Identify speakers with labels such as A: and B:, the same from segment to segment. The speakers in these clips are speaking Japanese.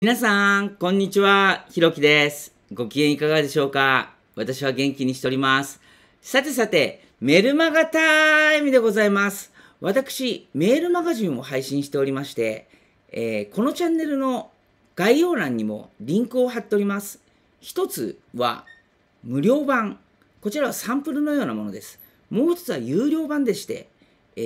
A: 皆さん、こんにちは。ひろきです。ご機嫌いかがでしょうか私は元気にしております。さてさて、メルマガタイムでございます。私、メールマガジンを配信しておりまして、えー、このチャンネルの概要欄にもリンクを貼っております。一つは無料版。こちらはサンプルのようなものです。もう一つは有料版でして、え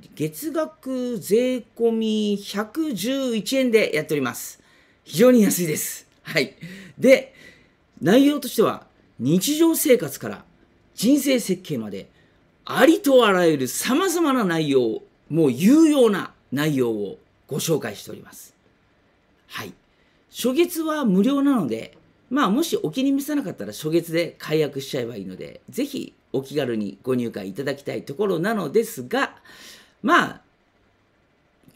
A: ー、月額税込み111円でやっております。非常に安いです。はい。で、内容としては、日常生活から人生設計まで、ありとあらゆる様々な内容、もう有用な内容をご紹介しております。はい。初月は無料なので、まあもしお気に召さなかったら初月で解約しちゃえばいいので、ぜひお気軽にご入会いただきたいところなのですが、まあ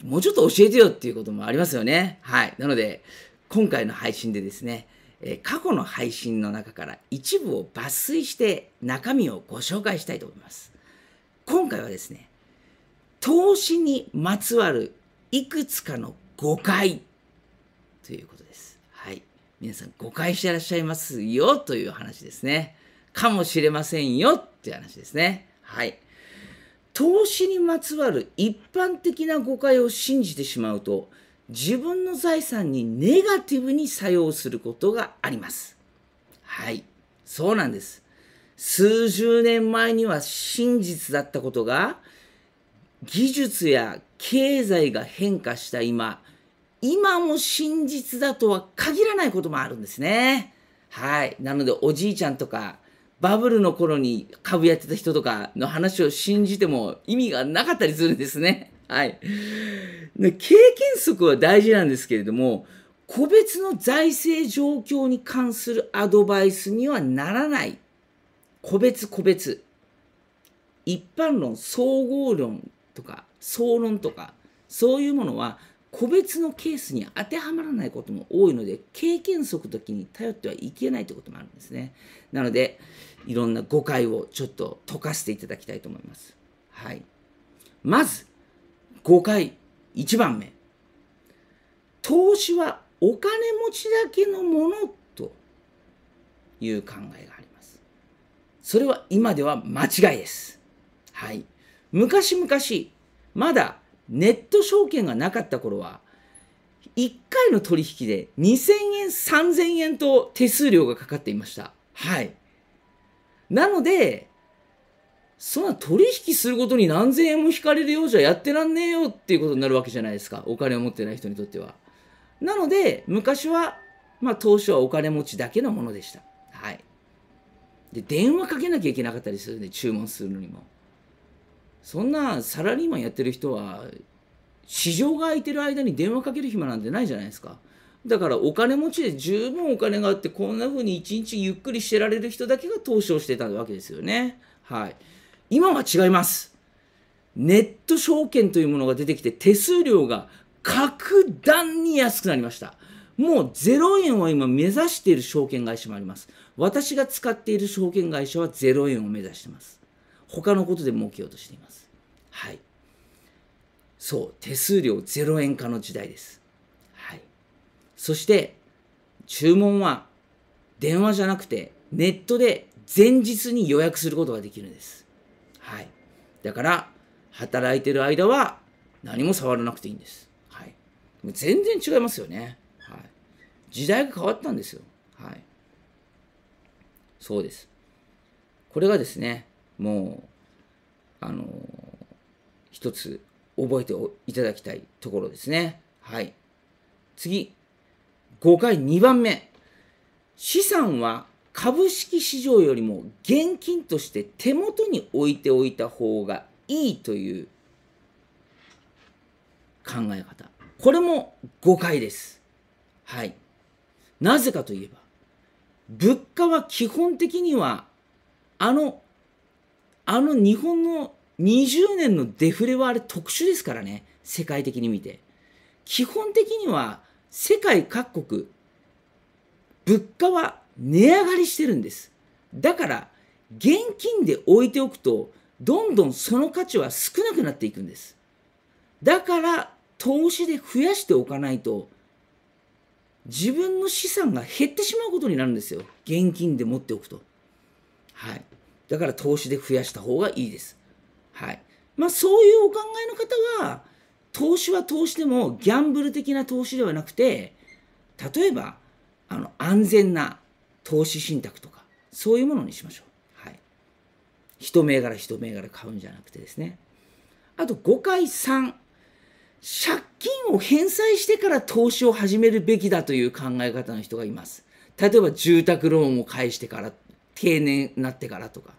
A: もうちょっと教えてよっていうこともありますよね。はい。なので、今回の配信でですね、え過去の配信の中から一部を抜粋して中身をご紹介したいと思います。今回はですね、投資にまつわるいくつかの誤解ということです。はい。皆さん誤解してらっしゃいますよという話ですね。かもしれませんよっていう話ですね。はい。投資にまつわる一般的な誤解を信じてしまうと自分の財産にネガティブに作用することがあります。はい、そうなんです。数十年前には真実だったことが技術や経済が変化した今今も真実だとは限らないこともあるんですね。はい。なのでおじいちゃんとかバブルの頃に株やってた人とかの話を信じても意味がなかったりするんですね。はい。経験則は大事なんですけれども、個別の財政状況に関するアドバイスにはならない。個別個別。一般論、総合論とか、総論とか、そういうものは個別のケースに当てはまらないことも多いので経験則時に頼ってはいけないということもあるんですねなのでいろんな誤解をちょっと解かせていただきたいと思いますはいまず誤解1番目投資はお金持ちだけのものという考えがありますそれは今では間違いですはい昔々まだネット証券がなかった頃は、1回の取引で2000円、3000円と手数料がかかっていました。はい。なので、そんな取引することに何千円も引かれるようじゃやってらんねえよっていうことになるわけじゃないですか。お金を持ってない人にとっては。なので、昔は、まあ当初はお金持ちだけのものでした。はい。で、電話かけなきゃいけなかったりするんで、注文するのにも。そんなサラリーマンやってる人は市場が空いてる間に電話かける暇なんてないじゃないですか。だからお金持ちで十分お金があってこんな風に一日ゆっくりしてられる人だけが投資をしてたわけですよね。はい。今は違います。ネット証券というものが出てきて手数料が格段に安くなりました。もう0円を今目指している証券会社もあります。私が使っている証券会社は0円を目指しています。他のことで儲けようとしています。はい。そう、手数料0円化の時代です。はい。そして、注文は電話じゃなくてネットで前日に予約することができるんです。はい。だから、働いてる間は何も触らなくていいんです。はい。もう全然違いますよね。はい。時代が変わったんですよ。はい。そうです。これがですね、もうあの一つ覚えていただきたいところですねはい次5回2番目資産は株式市場よりも現金として手元に置いておいた方がいいという考え方これも誤解ですはいなぜかといえば物価は基本的にはあのあの日本の20年のデフレはあれ特殊ですからね、世界的に見て。基本的には世界各国、物価は値上がりしてるんです。だから、現金で置いておくと、どんどんその価値は少なくなっていくんです。だから、投資で増やしておかないと、自分の資産が減ってしまうことになるんですよ。現金で持っておくと。はい。だから投資で増やした方がいいです。はい。まあそういうお考えの方は、投資は投資でもギャンブル的な投資ではなくて、例えば、あの、安全な投資信託とか、そういうものにしましょう。はい。一銘柄一銘柄買うんじゃなくてですね。あと5回3。借金を返済してから投資を始めるべきだという考え方の人がいます。例えば住宅ローンを返してから定年になってからとか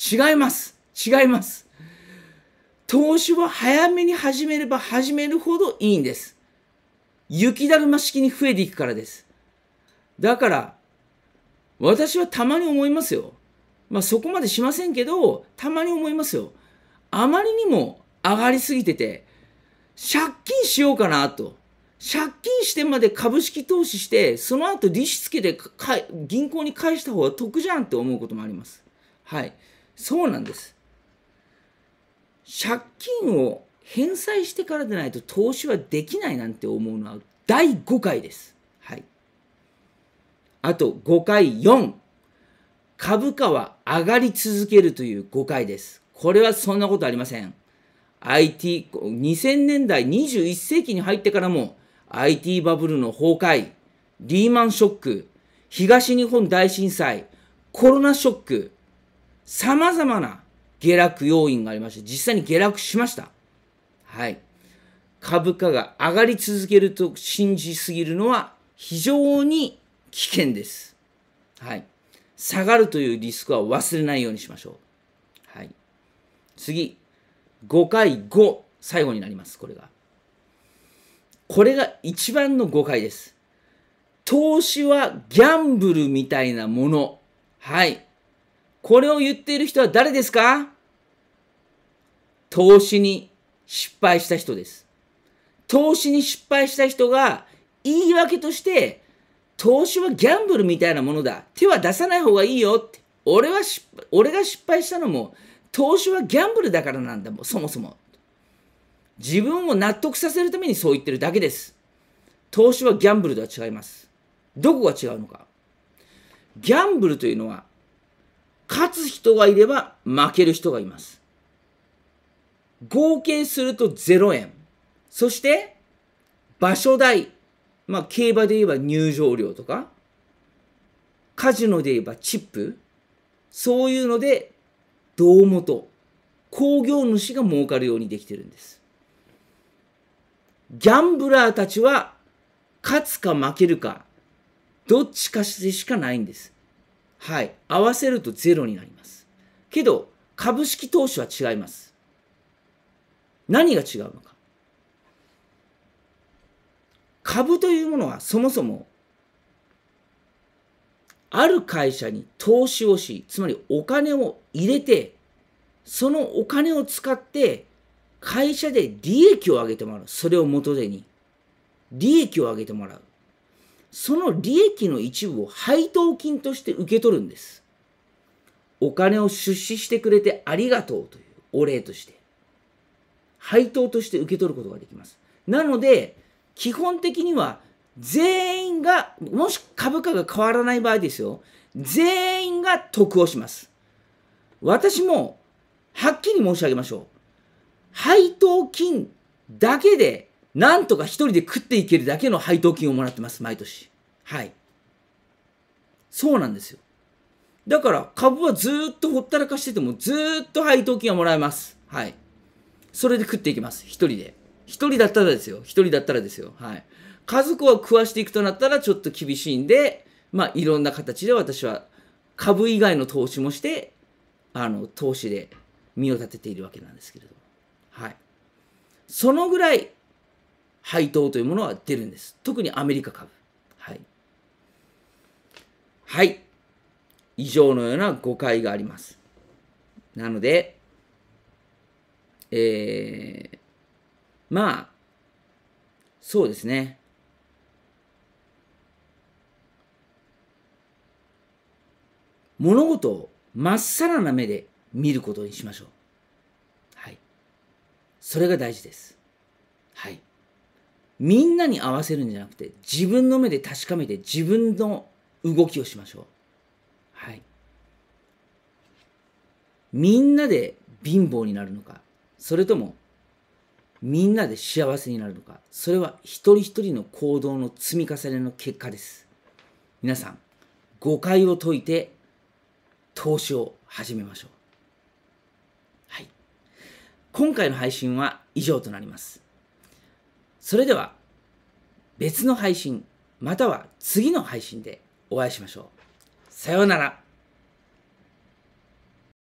A: 違います。違います。投資は早めに始めれば始めるほどいいんです。雪だるま式に増えていくからです。だから、私はたまに思いますよ。まあそこまでしませんけど、たまに思いますよ。あまりにも上がりすぎてて、借金しようかなと。借金してまで株式投資して、その後利子つけて銀行に返した方が得じゃんって思うこともあります。はい。そうなんです。借金を返済してからでないと投資はできないなんて思うのは第5回です。はい。あと5回4。株価は上がり続けるという誤解です。これはそんなことありません。IT、2000年代21世紀に入ってからも IT バブルの崩壊、リーマンショック、東日本大震災、コロナショック、様々な下落要因がありまして、実際に下落しました。はい。株価が上がり続けると信じすぎるのは非常に危険です。はい。下がるというリスクは忘れないようにしましょう。はい。次。5回5。最後になります。これが。これが一番の誤解です。投資はギャンブルみたいなもの。はい。これを言っている人は誰ですか投資に失敗した人です。投資に失敗した人が言い訳として投資はギャンブルみたいなものだ。手は出さない方がいいよって。俺は失敗、俺が失敗したのも投資はギャンブルだからなんだもん、そもそも。自分を納得させるためにそう言ってるだけです。投資はギャンブルとは違います。どこが違うのか。ギャンブルというのは勝つ人がいれば負ける人がいます。合計すると0円。そして、場所代。まあ、競馬で言えば入場料とか、カジノで言えばチップ。そういうので、道元。工業主が儲かるようにできてるんです。ギャンブラーたちは、勝つか負けるか、どっちかしてしかないんです。はい、合わせるとゼロになります。けど、株式投資は違います。何が違うのか。株というものはそもそも、ある会社に投資をし、つまりお金を入れて、そのお金を使って会社で利益を上げてもらう。それを元手に。利益を上げてもらう。その利益の一部を配当金として受け取るんです。お金を出資してくれてありがとうというお礼として、配当として受け取ることができます。なので、基本的には全員が、もし株価が変わらない場合ですよ、全員が得をします。私も、はっきり申し上げましょう。配当金だけでなんとか一人で食っていけるだけの配当金をもらってます、毎年。はい。そうなんですよ。だから株はずっとほったらかしててもずっと配当金はもらえます。はい。それで食っていきます。一人で。一人だったらですよ。一人だったらですよ。はい。家族を食わしていくとなったらちょっと厳しいんで、まあいろんな形で私は株以外の投資もして、あの、投資で身を立てているわけなんですけれども。はい。そのぐらい配当というものは出るんです。特にアメリカ株。はい。はい。以上のような誤解があります。なので、えー、まあ、そうですね。物事をまっさらな目で見ることにしましょう。はい。それが大事です。はい。みんなに合わせるんじゃなくて、自分の目で確かめて、自分の動きをしましょう。はい。みんなで貧乏になるのか、それとも、みんなで幸せになるのか、それは一人一人の行動の積み重ねの結果です。皆さん、誤解を解いて、投資を始めましょう。はい。今回の配信は以上となります。それでは別の配信または次の配信でお会いしましょう。さようなら。